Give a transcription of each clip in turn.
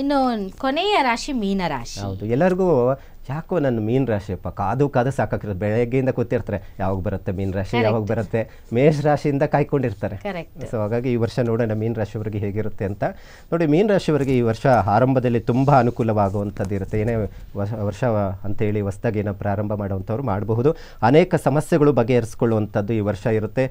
ಇನ್ನು ಕೊನೆಯ ರಾಶಿ ಮೀನ ರಾಶಿ ಹೌದು ಎಲ್ಲರಿಗೂ ಯಾಕೋ ನನ್ನ ಮೀನ್ ರಾಶಿ ಅಪ್ಪ ಕಾದು ಕಾದು ಸಾಕಾಗಿರೋದು ಬೆಳಗ್ಗೆಯಿಂದ ಕೂತಿರ್ತಾರೆ ಯಾವಾಗ ಬರುತ್ತೆ ಮೀನ್ ರಾಶಿ ಯಾವಾಗ ಬರುತ್ತೆ ಮೇಷ ರಾಶಿಯಿಂದ ಕಾಯ್ಕೊಂಡಿರ್ತಾರೆ ಸೊ ಹಾಗಾಗಿ ಈ ವರ್ಷ ನೋಡೋಣ ಮೀನ್ ರಾಶಿಯವರಿಗೆ ಹೇಗಿರುತ್ತೆ ಅಂತ ನೋಡಿ ಮೀನ್ ರಾಶಿಯವರಿಗೆ ಈ ವರ್ಷ ಆರಂಭದಲ್ಲಿ ತುಂಬ ಅನುಕೂಲವಾಗುವಂಥದ್ದು ಇರುತ್ತೆ ಏನೇ ವರ್ಷ ಅಂತೇಳಿ ಹೊಸದಾಗಿ ಏನೋ ಪ್ರಾರಂಭ ಮಾಡುವಂಥವ್ರು ಮಾಡಬಹುದು ಅನೇಕ ಸಮಸ್ಯೆಗಳು ಬಗೆಹರಿಸ್ಕೊಳ್ಳುವಂಥದ್ದು ಈ ವರ್ಷ ಇರುತ್ತೆ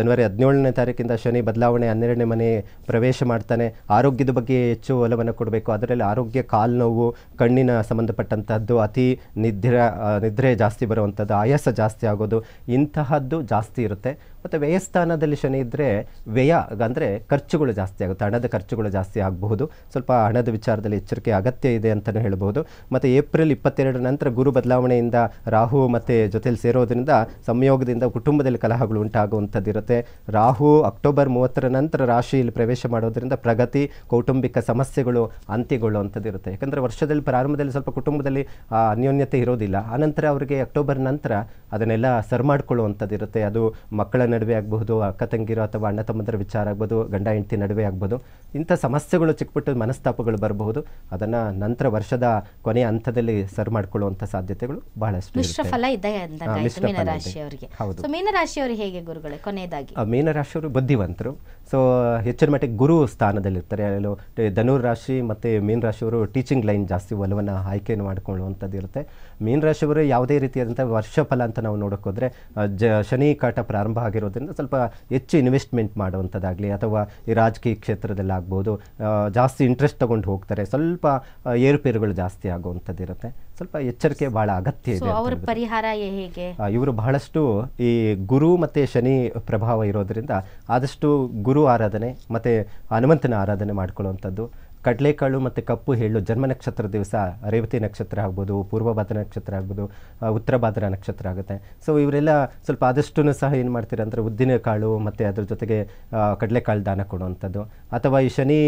ಜನವರಿ ಹದಿನೇಳನೇ ತಾರೀಕಿಂದ ಶನಿ ಬದಲಾವಣೆ ಹನ್ನೆರಡನೇ ಮನೆ ಪ್ರವೇಶ ಮಾಡ್ತಾನೆ ಆರೋಗ್ಯದ ಬಗ್ಗೆ ಹೆಚ್ಚು ಒಲವನ್ನು ಕೊಡಬೇಕು ಅದರಲ್ಲಿ ಆರೋಗ್ಯ ಕಾಲು ನೋವು ಕಣ್ಣಿನ ಸಂಬಂಧಪಟ್ಟಂಥದ್ದು ವಾಂತಿ ನಿದ್ರೆ ನಿದ್ರೆ ಜಾಸ್ತಿ ಬರುವಂಥದ್ದು ಆಯಾಸ ಜಾಸ್ತಿ ಆಗೋದು ಇಂತಹದ್ದು ಜಾಸ್ತಿ ಇರುತ್ತೆ ಮತ್ತು ವ್ಯಯಸ್ಥಾನದಲ್ಲಿ ಶನಿ ಇದ್ದರೆ ವ್ಯಯ ಅಂದರೆ ಖರ್ಚುಗಳು ಜಾಸ್ತಿ ಆಗುತ್ತೆ ಹಣದ ಖರ್ಚುಗಳು ಜಾಸ್ತಿ ಆಗಬಹುದು ಸ್ವಲ್ಪ ಹಣದ ವಿಚಾರದಲ್ಲಿ ಎಚ್ಚರಿಕೆ ಅಗತ್ಯ ಇದೆ ಅಂತಲೇ ಹೇಳ್ಬೋದು ಮತ್ತು ಏಪ್ರಿಲ್ ಇಪ್ಪತ್ತೆರಡರ ನಂತರ ಗುರು ಬದಲಾವಣೆಯಿಂದ ರಾಹು ಮತ್ತು ಜೊತೆಯಲ್ಲಿ ಸೇರೋದರಿಂದ ಸಂಯೋಗದಿಂದ ಕುಟುಂಬದಲ್ಲಿ ಕಲಹಗಳು ಉಂಟಾಗುವಂಥದ್ದಿರುತ್ತೆ ರಾಹು ಅಕ್ಟೋಬರ್ ಮೂವತ್ತರ ನಂತರ ರಾಶಿಯಲ್ಲಿ ಪ್ರವೇಶ ಮಾಡೋದರಿಂದ ಪ್ರಗತಿ ಕೌಟುಂಬಿಕ ಸಮಸ್ಯೆಗಳು ಅಂತ್ಯಗೊಳ್ಳುವಂಥದ್ದಿರುತ್ತೆ ಯಾಕಂದರೆ ವರ್ಷದಲ್ಲಿ ಪ್ರಾರಂಭದಲ್ಲಿ ಸ್ವಲ್ಪ ಕುಟುಂಬದಲ್ಲಿ ಅನ್ಯೋನ್ಯತೆ ಇರೋದಿಲ್ಲ ಆನಂತರ ಅವರಿಗೆ ಅಕ್ಟೋಬರ್ ನಂತರ ಅದನ್ನೆಲ್ಲ ಸರ್ ಮಾಡ್ಕೊಳ್ಳುವಂಥದ್ದಿರುತ್ತೆ ಅದು ಮಕ್ಕಳ ನಡುವೆ ಆಗಬಹುದು ಅಕ್ಕ ತಂಗಿರೋ ಅಥವಾ ಅಣ್ಣ ತಮ್ಮದರ ವಿಚಾರ ಆಗ್ಬೋದು ಗಂಡ ಹೆಂಡತಿ ನಡುವೆ ಆಗ್ಬೋದು ಇಂಥ ಸಮಸ್ಯೆಗಳು ಚಿಕ್ಕಪುಟ್ಟ ಮನಸ್ತಾಪಗಳು ಬರಬಹುದು ಅದನ್ನ ನಂತರ ವರ್ಷದ ಕೊನೆಯ ಹಂತದಲ್ಲಿ ಸರ್ ಮಾಡಿಕೊಳ್ಳುವಂಥ ಸಾಧ್ಯತೆಗಳು ಬಹಳಷ್ಟು ಮೀನರಾಶಿಯವರು ಬುದ್ಧಿವಂತರು ಸೊ ಹೆಚ್ಚಿನ ಮಟ್ಟಿಗೆ ಗುರು ಸ್ಥಾನದಲ್ಲಿರ್ತಾರೆ ಧನುರ್ ರಾಶಿ ಮತ್ತು ಮೀನರಾಶಿಯವರು ಟೀಚಿಂಗ್ ಲೈನ್ ಜಾಸ್ತಿ ಒಲವನ್ನು ಆಯ್ಕೆಯನ್ನು ಮಾಡಿಕೊಳ್ಳುವಂಥದ್ದು ಇರುತ್ತೆ ಮೀನರಾಶಿಯವರು ಯಾವುದೇ ರೀತಿಯಾದಂಥ ವರ್ಷ ಫಲ ಅಂತ ನಾವು ನೋಡೋಕ್ಕೋದ್ರೆ ಜ ಶನಿ ಕಾಟ ಪ್ರಾರಂಭ ಆಗಿ ಆಗಿರೋದ್ರಿಂದ ಸ್ವಲ್ಪ ಹೆಚ್ಚು ಇನ್ವೆಸ್ಟ್ಮೆಂಟ್ ಮಾಡುವಂಥದ್ದಾಗಲಿ ಅಥವಾ ಈ ರಾಜಕೀಯ ಕ್ಷೇತ್ರದಲ್ಲಾಗ್ಬೋದು ಜಾಸ್ತಿ ಇಂಟ್ರೆಸ್ಟ್ ತಗೊಂಡು ಹೋಗ್ತಾರೆ ಸ್ವಲ್ಪ ಏರುಪೇರುಗಳು ಜಾಸ್ತಿ ಆಗುವಂಥದ್ದು ಸ್ವಲ್ಪ ಎಚ್ಚರಿಕೆ ಬಹಳ ಅಗತ್ಯ ಇದೆ ಅವರ ಪರಿಹಾರ ಹೇಗೆ ಇವರು ಬಹಳಷ್ಟು ಈ ಗುರು ಮತ್ತೆ ಶನಿ ಪ್ರಭಾವ ಇರೋದ್ರಿಂದ ಆದಷ್ಟು ಗುರು ಆರಾಧನೆ ಮತ್ತೆ ಹನುಮಂತನ ಆರಾಧನೆ ಮಾಡ್ಕೊಳ್ಳುವಂಥದ್ದು ಕಡಲೆಕಾಳು ಮತ್ತು ಕಪ್ಪು ಹೇಳು ಜನ್ಮ ನಕ್ಷತ್ರ ದಿವಸ ರೇವತಿ ನಕ್ಷತ್ರ ಆಗ್ಬೋದು ಪೂರ್ವಭಾದ್ರ ನಕ್ಷತ್ರ ಆಗ್ಬೋದು ಉತ್ತರ ಭಾದ್ರ ನಕ್ಷತ್ರ ಆಗುತ್ತೆ ಸೊ ಇವರೆಲ್ಲ ಸ್ವಲ್ಪ ಆದಷ್ಟು ಸಹ ಏನು ಮಾಡ್ತೀರ ಅಂದರೆ ಉದ್ದಿನ ಕಾಳು ಮತ್ತು ಅದ್ರ ಜೊತೆಗೆ ಕಡಲೆಕಾಳು ದಾನ ಕೊಡುವಂಥದ್ದು ಅಥವಾ ಈ ಶನಿ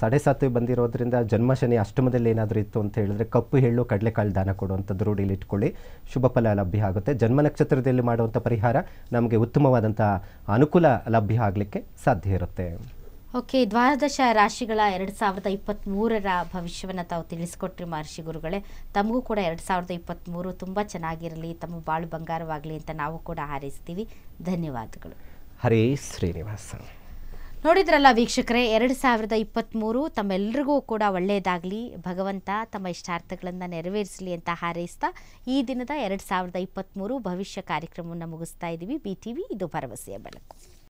ಸಾಡೆ ಸಾತು ಬಂದಿರೋದ್ರಿಂದ ಜನ್ಮ ಶನಿ ಅಷ್ಟಮದಲ್ಲಿ ಏನಾದರೂ ಇತ್ತು ಅಂತ ಹೇಳಿದ್ರೆ ಕಪ್ಪು ಹೇಳು ಕಡಲೆಕಾಳು ದಾನ ಕೊಡುವಂಥದ್ದು ರೂಢಿಲಿ ಇಟ್ಕೊಳ್ಳಿ ಶುಭ ಫಲ ಲಭ್ಯ ಆಗುತ್ತೆ ಜನ್ಮ ನಕ್ಷತ್ರದಲ್ಲಿ ಮಾಡುವಂಥ ಪರಿಹಾರ ನಮಗೆ ಉತ್ತಮವಾದಂಥ ಅನುಕೂಲ ಲಭ್ಯ ಆಗಲಿಕ್ಕೆ ಸಾಧ್ಯ ಇರುತ್ತೆ ಓಕೆ ದ್ವಾದಶ ರಾಶಿಗಳ ಎರಡು ಸಾವಿರದ ಇಪ್ಪತ್ತ್ಮೂರರ ಭವಿಷ್ಯವನ್ನು ತಾವು ತಿಳಿಸ್ಕೊಟ್ರಿ ಮಹರ್ಷಿ ಗುರುಗಳೇ ತಮಗೂ ಕೂಡ ಎರಡು ಸಾವಿರದ ಇಪ್ಪತ್ತ್ಮೂರು ತುಂಬ ಚೆನ್ನಾಗಿರಲಿ ತಮ್ಮ ಬಾಳು ಬಂಗಾರವಾಗಲಿ ಅಂತ ನಾವು ಕೂಡ ಹಾರೈಸ್ತೀವಿ ಧನ್ಯವಾದಗಳು ಹರೇ ಶ್ರೀನಿವಾಸ ನೋಡಿದ್ರಲ್ಲ ವೀಕ್ಷಕರೇ ಎರಡು ಸಾವಿರದ ಇಪ್ಪತ್ತ್ಮೂರು ತಮ್ಮೆಲ್ಲರಿಗೂ ಕೂಡ ಒಳ್ಳೆಯದಾಗಲಿ ಭಗವಂತ ತಮ್ಮ ಇಷ್ಟಾರ್ಥಗಳನ್ನು ನೆರವೇರಿಸಲಿ ಅಂತ ಹಾರೈಸ್ತಾ ಈ ದಿನದ ಎರಡು ಸಾವಿರದ ಇಪ್ಪತ್ತ್ಮೂರು ಭವಿಷ್ಯ ಕಾರ್ಯಕ್ರಮವನ್ನು ಮುಗಿಸ್ತಾ ಇದ್ದೀವಿ ಬಿ ಟಿ ವಿ ಇದು ಭರವಸೆಯ ಬೆಳಕು